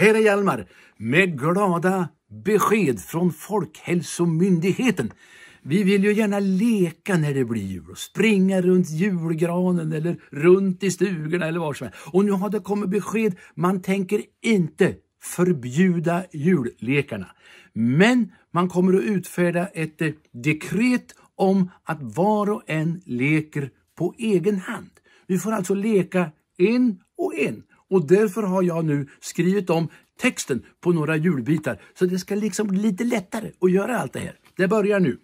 Här är Hjalmar med glada besked från Folkhälsomyndigheten. Vi vill ju gärna leka när det blir jul och springa runt julgranen eller runt i stugorna eller var som helst. Och nu har det kommit besked. Man tänker inte förbjuda jullekarna. Men man kommer att utfärda ett eh, dekret om att var och en leker på egen hand. Vi får alltså leka en och en och därför har jag nu skrivit om texten på några julbitar. Så det ska liksom bli lite lättare att göra allt det här. Det börjar nu.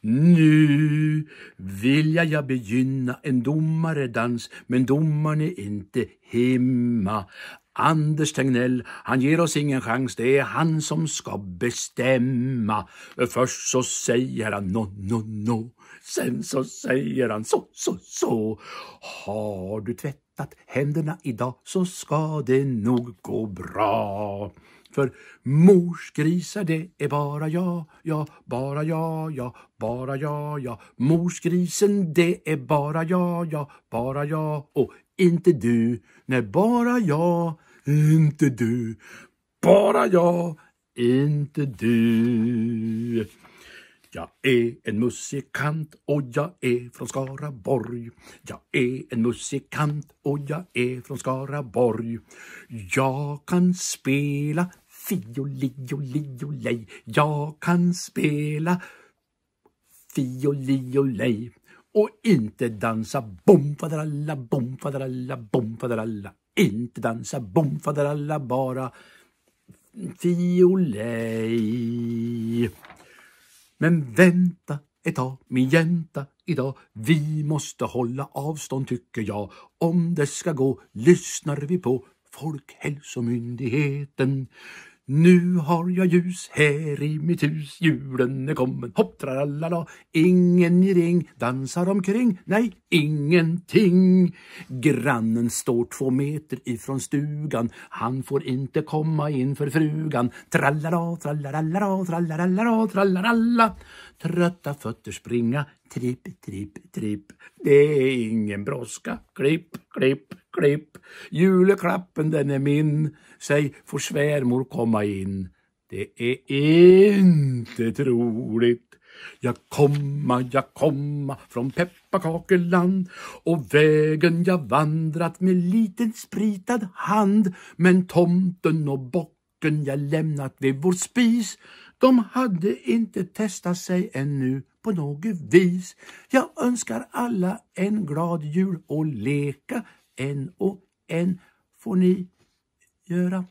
Nu vill jag, jag begynna en domaredans men domaren är inte hemma. Anders Tegnell, han ger oss ingen chans, det är han som ska bestämma. Först så säger han no, no, no. Sen så säger han så, så, så. Har du tvättat tvättat händerna idag så ska det nog gå bra. För morsgrisar det är bara jag, ja, bara jag, ja, bara jag, ja. Morsgrisen det är bara jag, ja, bara jag och inte du. Nej, bara jag, inte du. Bara jag, inte du. Jag är en musikant och jag är från Skaraborg. Jag är en musikant och jag är från Skaraborg. Jag kan spela fiolioliolej. Jag kan spela fioliolej och inte dansa bomfaderalla, bomfaderalla, bomfaderalla. Inte dansa bomfaderalla, bara fiolej. Men vänta ett tag, min jänta, idag. Vi måste hålla avstånd, tycker jag. Om det ska gå lyssnar vi på Folkhälsomyndigheten. Nu har jag ljus här i mitt hus, julen är kommen. Hopp tralala, ingen i ring dansar omkring, nej ingenting. Grannen står två meter ifrån stugan, han får inte komma in för frugan. Tralala, tralala, tralala, tralala, tralala. Trötta fötter springa Tripp, tripp, tripp. Det är ingen brådska. Klipp, klipp, klipp. Juleklappen den är min. Säg, får svärmor komma in? Det är inte troligt. Jag komma, jag komma från pepparkakeland och vägen jag vandrat med liten spritad hand. Men tomten och bocken jag lämnat vid vår spis, de hade inte testat sig ännu på något vis. Jag önskar alla en glad jul och leka en och en får ni göra.